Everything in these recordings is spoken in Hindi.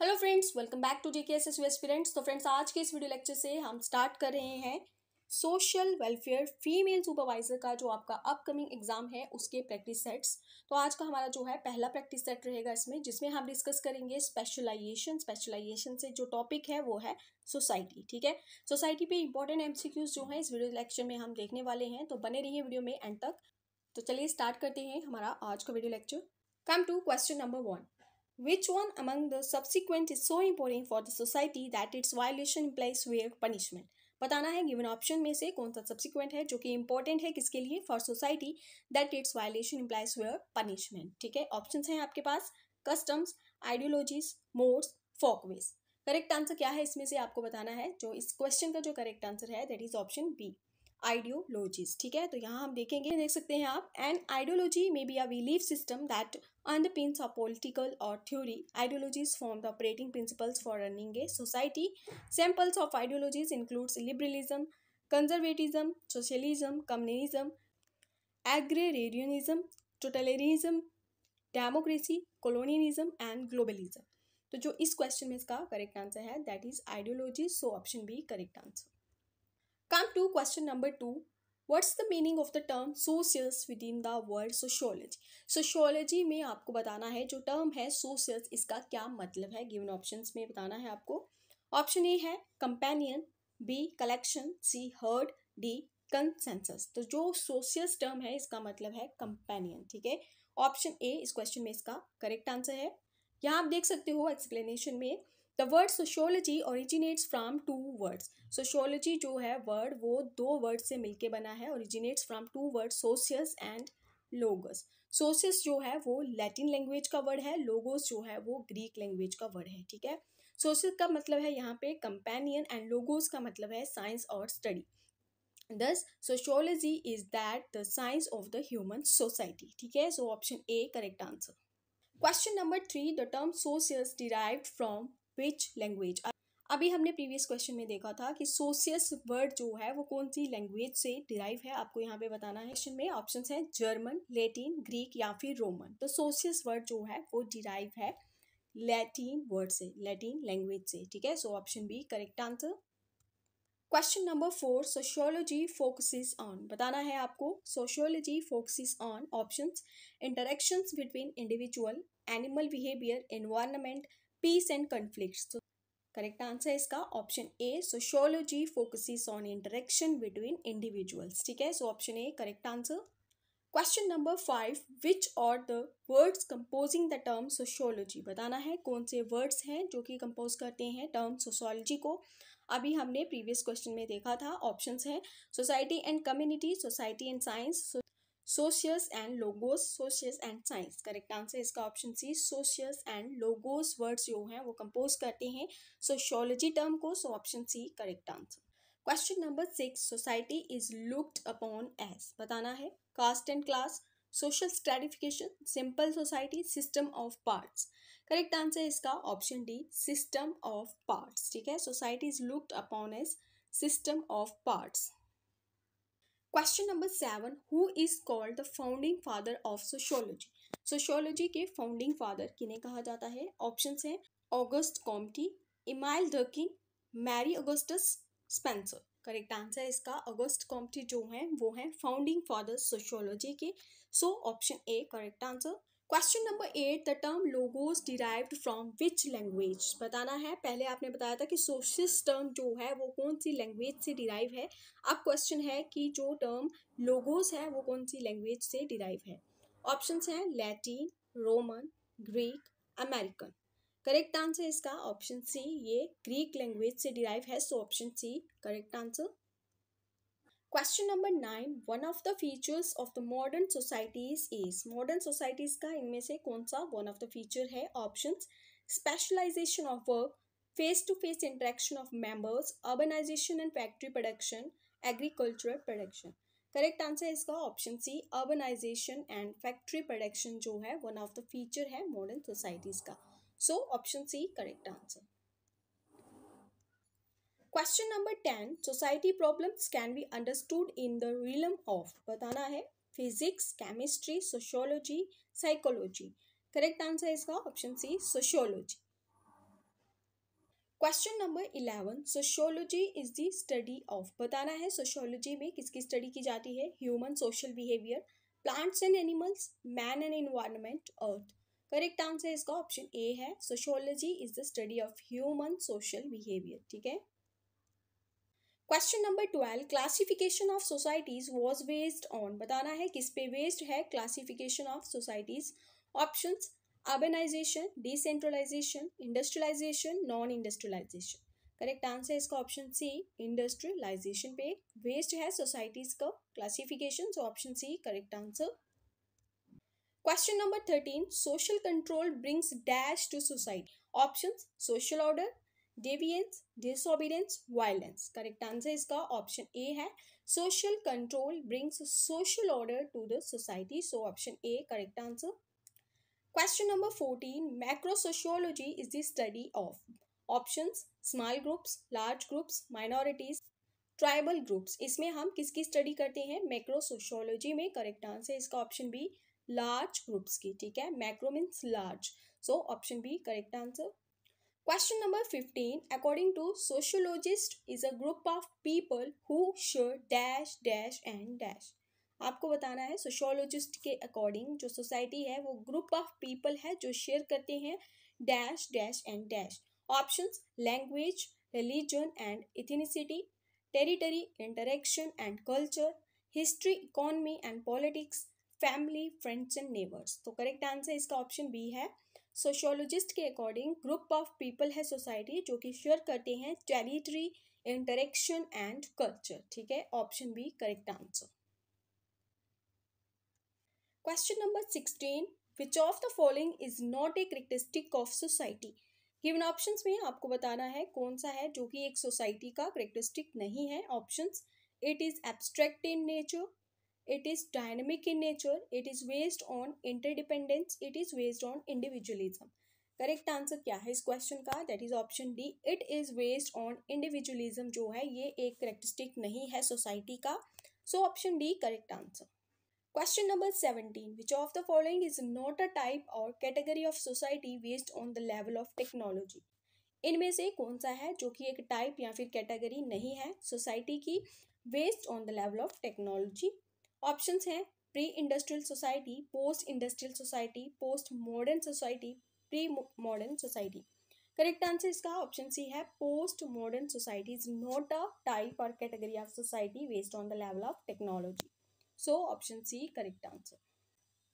Hello friends welcome back to D K S S friends तो फ्रेंड्स आज के इस वीडियो लेक्चर से हम स्टार्ट कर रहे हैं सोशल वेलफेयर फीमेल सुपरवाइजर का जो आपका अपकमिंग एग्जाम है उसके प्रैक्टिस सेट्स तो आज का हमारा जो है पहला प्रैक्टिस सेट रहेगा इसमें जिसमें हम डिस्कस करेंगे स्पेशलाइजेशन स्पेशलाइजेशन से जो टॉपिक है वो है सोसाइटी ठीक है सोसाइटी पे इंपॉर्टेंट एम जो है इस वीडियो लेक्चर में हम देखने वाले हैं तो बने रहिए वीडियो में एंड तक तो चलिए स्टार्ट करते हैं हमारा आज का video lecture come to question number one Which one among the subsequent is so important for the society that its violation implies severe punishment? बताना है गिवन ऑप्शन में से कौन सा सब्सिक्वेंट है जो कि इंपॉर्टेंट है किसके लिए for society that it's violation implies where punishment ठीक है ऑप्शन हैं आपके पास customs ideologies mores folkways correct answer क्या है इसमें से आपको बताना है जो इस क्वेश्चन का जो करेक्ट आंसर है that is option B ideologies ठीक है तो यहाँ हम देखेंगे देख सकते हैं आप and ideology may be a belief system that underpins of political और theory ideologies form the operating principles for running a society samples of ideologies includes liberalism conservatism socialism communism agrarianism totalitarianism democracy colonialism and globalism तो जो इस क्वेश्चन में इसका करेक्ट आंसर है that is ideology so option B correct answer Come to question number two. What's the meaning of the term socials within the word sociology? Sociology में आपको बताना है जो term है socials इसका क्या मतलब है given options में बताना है आपको Option A है companion, B collection, C herd, D consensus तो जो सोशियस टर्म है इसका मतलब है कंपेनियन ठीक है ऑप्शन ए इस क्वेश्चन में इसका करेक्ट आंसर है यहाँ आप देख सकते हो एक्सप्लेनेशन में the word sociology originates from two words sociology जो है वर्ड वो दो वर्ड से मिलके बना है originates from two word socius and logos socius जो है वो लैटिन लैंग्वेज का वर्ड है लोगोस जो है वो ग्रीक लैंग्वेज का वर्ड है ठीक है सोशियस का मतलब है यहाँ पे कंपेनियन एंड लोगोस का मतलब है साइंस और study thus sociology is that the science of the human society ठीक है so option A correct answer question number three the term socius derive from which language अभी हमने प्रीवियस क्वेश्चन में देखा था कि सोशियस वर्ड जो है वो कौन सी लैंग्वेज से डिराइव है आपको यहाँ पे बताना है क्वेश्चन में ऑप्शन है जर्मन लेटिन ग्रीक या फिर रोमन तो सोशियस वर्ड जो है वो डिराइव है लैटिन वर्ड से लैटिन लैंग्वेज से ठीक है so option B correct answer question number four sociology focuses on बताना है आपको sociology focuses on options interactions between individual animal behaviour environment peace and conflict So correct answer है इसका option A sociology focuses on interaction between individuals ठीक है so option A correct answer question number five which are the words composing the term sociology बताना है कौन से वर्ड्स हैं जो कि कंपोज करते हैं टर्म सोशोलॉजी को अभी हमने प्रीवियस क्वेश्चन में देखा था ऑप्शंस हैं society and community society and science socius and logos socius and science correct answer इसका option C socius and logos words जो हैं वो कंपोज करते हैं सोशोलॉजी टर्म को so option C correct answer question number six society is looked upon as बताना है caste and class social stratification simple society system of parts correct answer इसका option D system of parts ठीक है society is looked upon as system of parts question number seven who is called the founding father of sociology sociology के फाउंडिंग फादर किन्हें कहा जाता है ऑप्शन है August Comte Emile Durkheim Mary Augustus Spencer correct answer इसका अगस्त कॉम्पटी जो है वो है फाउंडिंग फादर सोशोलॉजी के so option A correct answer question number eight the term logos derived from which language बताना है पहले आपने बताया था कि सोशिस टर्म जो है वो कौन सी लैंग्वेज से डिराइव है अब क्वेश्चन है कि जो टर्म लोगोस है वो कौन सी लैंग्वेज से डिराइव है ऑप्शंस हैं Latin Roman Greek American correct answer इसका ऑप्शन सी ये ग्रीक लैंग्वेज से डिराइव है so option C correct answer question number nine one of the features of the modern societies is modern societies का इनमें से कौन सा वन ऑफ द फीचर है option specialization of work face to face interaction of members urbanization and factory production agricultural production correct answer है इसका option C urbanization and factory production जो है वन ऑफ द फीचर है मॉडर्न सोसाइटीज का so option C correct answer question number ten society problems can be understood in the realm of बताना है physics chemistry sociology psychology correct answer है इसका option C sociology question number eleven sociology is the study of बताना है सोशियोलॉजी में किसकी स्टडी की जाती है human social behaviour plants and animals man and environment earth correct answer इसका ऑप्शन ए है sociology is the study of human social behaviour ठीक है question number twelve classification of societies was based on बताना है किस पे बेस्ड है classification of societies option urbanization decentralization industrialization non industrialization correct answer है इसका ऑप्शन सी इंडस्ट्रियलाइजेशन पे बेस्ड है सोसाइटीज का classification so option C correct answer question number thirteen social control brings dash to society option social order deviance disobedience violence correct answer इसका ऑप्शन ए है social control brings social order to the society so option A correct answer question number fourteen macro sociology is the study of option small groups large groups minorities tribal groups इसमें हम किसकी स्टडी करते हैं मैक्रो सोशियोलॉजी में करेक्ट आंसर इसका ऑप्शन बी लार्ज ग्रुप्स की ठीक है macro means large so option B correct answer Question number 15 according to sociologist is a group of people who should dash dash and dash आपको बताना है सोशोलॉजिस्ट के अकॉर्डिंग जो सोसाइटी है वो ग्रुप ऑफ पीपल है जो शेयर करते हैं dash dash and dash options language religion and ethnicity territory interaction and culture history economy and politics family friends and neighbours तो करेक्ट आंसर इसका ऑप्शन बी है सोशोलॉजिस्ट के अकॉर्डिंग ग्रुप ऑफ पीपल है सोसाइटी जो कि शेयर करते हैं टेरिटरी इंटरेक्शन एंड कल्चर ठीक है option B correct answer question number sixteen which of the following is not a characteristic of society given options में आपको बताना है कौन सा है जो कि एक सोसाइटी का करेक्टरिस्टिक नहीं है options it is abstract in nature it is dynamic in nature it is based on interdependence it is based on individualism correct answer क्या है इस क्वेश्चन का that is option D it is based on individualism जो है ये एक करेक्टरिस्टिक नहीं है सोसाइटी का so option D correct answer question number seventeen which of the following is not a type or category of society based on the level of technology इनमें से कौन सा है जो कि एक टाइप या फिर कैटेगरी नहीं है सोसाइटी की based on the level of technology options हैं pre industrial society post industrial society post modern society pre modern society correct answer इसका ऑप्शन सी है post modern society is not a type or category of society based on the level of technology so option C correct answer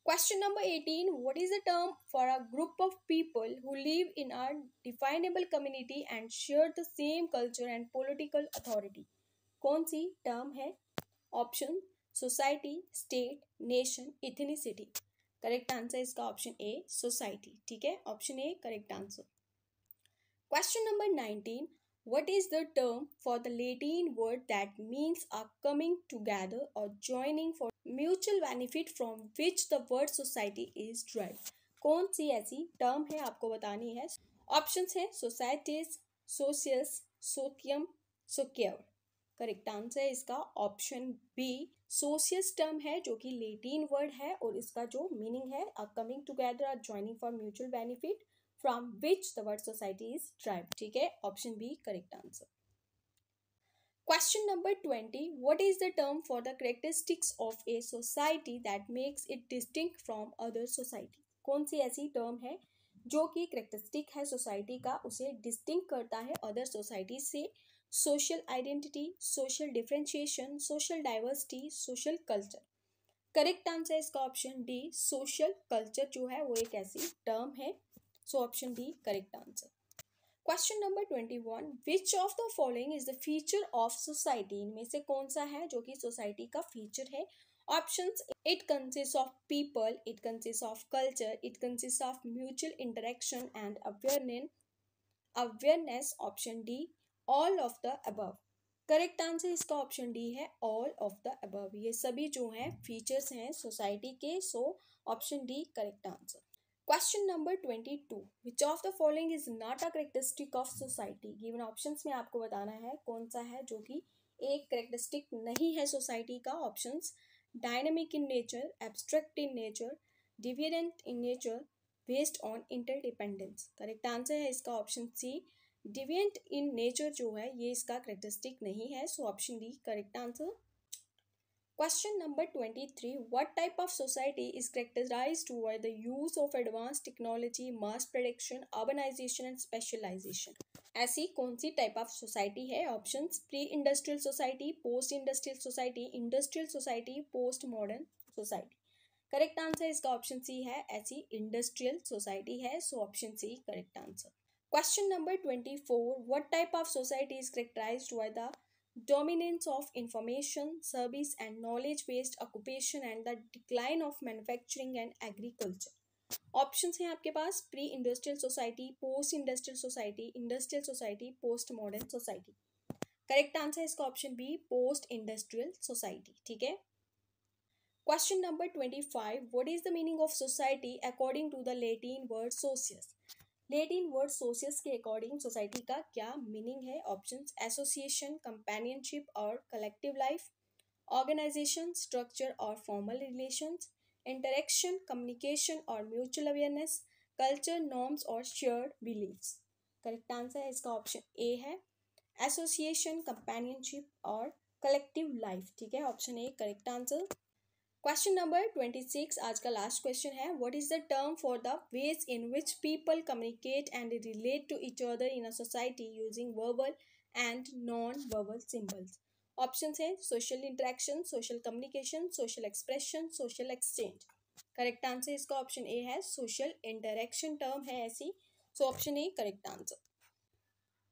question number eighteen what is the term for a group of people who live in a definable community and share the same culture and political authority कौन सी टर्म है? Option society state nation ethnicity correct answer इसका ऑप्शन ए सोसाइटी ठीक है option A correct answer question number nineteen what is the term for the Latin word that means or coming together और joining for mutual benefit from which the word society is derived कौन सी ऐसी टर्म है आपको बतानी है ऑप्शन है societies socius socium socure correct answer इसका ऑप्शन बी सोशियस टर्म है जो कि लेटिन वर्ड है और इसका जो मीनिंग है a coming together or joining for mutual benefit from which the word society is derived ठीक है option B correct answer question number twenty what is the term for the characteristics of a society that makes it distinct from other society कौन सी ऐसी टर्म है जो कि करेक्टरिस्टिक है सोसाइटी का उसे डिस्टिंग करता है अदर सोसाइटी से social identity social differentiation social diversity social culture correct answer है इसका ऑप्शन डी सोशल कल्चर जो है वो एक ऐसी टर्म है so option D correct answer question number twenty one which of the following is the feature of society इनमें से कौन सा है जो कि सोसाइटी का फीचर है option it consist of people it consist of culture it consist of mutual interaction and awareness option D all of the above correct answer इसका ऑप्शन डी है ऑल ऑफ द अबव ये सभी जो हैं फीचर्स हैं सोसाइटी के so option D correct answer question number twenty two which of the following is not a characteristic of society given options में आपको बताना है कौन सा है जो कि एक करेक्टरिस्टिक नहीं है सोसाइटी का options dynamic in nature abstract in nature deviant in nature based on interdependence correct answer है इसका option C deviant in nature जो है ये इसका करेक्टरिस्टिक नहीं है so option D correct answer question number twenty three what type of society is characterise toward the use of advance technology mass production urbanisation and specialisation ऐसी कौन सी टाइप ऑफ सोसाइटी है option pre industrial society post industrial society industrial society post modern society correct answer इसका ऑप्शन सी है ऐसी इंडस्ट्रियल सोसाइटी है so option C correct answer Question number 24 What type of society is characterized by the dominance of information, service, and knowledge based occupation and the decline of manufacturing and agriculture? Option हैं आपके पास pre industrial society post industrial society industrial society post modern society correct answer है इसका option B post industrial society ठीक है question number twenty five what is the meaning of society according to the Latin word socius that in word sources के अकॉर्डिंग सोसाइटी का क्या मीनिंग है ऑप्शन एसोसिएशन कंपेनियनशिप और कलेक्टिव लाइफ ऑर्गेनाइजेशन स्ट्रक्चर और फॉर्मल रिलेशंस इंटरेक्शन कम्युनिकेशन और म्यूचुअल अवेयरनेस कल्चर नॉर्म्स और शेयर्ड बिलीव्स करेक्ट आंसर है इसका ऑप्शन ए है एसोसिएशन कंपेनियनशिप और कलेक्टिव लाइफ ठीक है option A correct answer question number twenty six आज का लास्ट क्वेश्चन है what is the term for the ways in which people communicate and relate to each other in a society using verbal and non verbal symbols option है social interaction social communication social expression social exchange correct answer इसका ऑप्शन ए है सोशल इंटरेक्शन टर्म है ऐसी so option A correct answer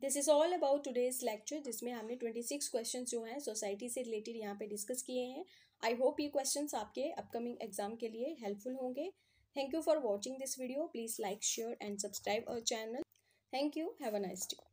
this is all about today's lecture जिसमें हमने ट्वेंटी सिक्स क्वेश्चन जो हैं सोसाइटी से रिलेटेड यहाँ पे डिस्कस किए हैं आई होप ये क्वेश्चन आपके अपकमिंग एग्जाम के लिए हेल्पफुल होंगे thank you for watching this video please like share and subscribe our channel thank you have a nice day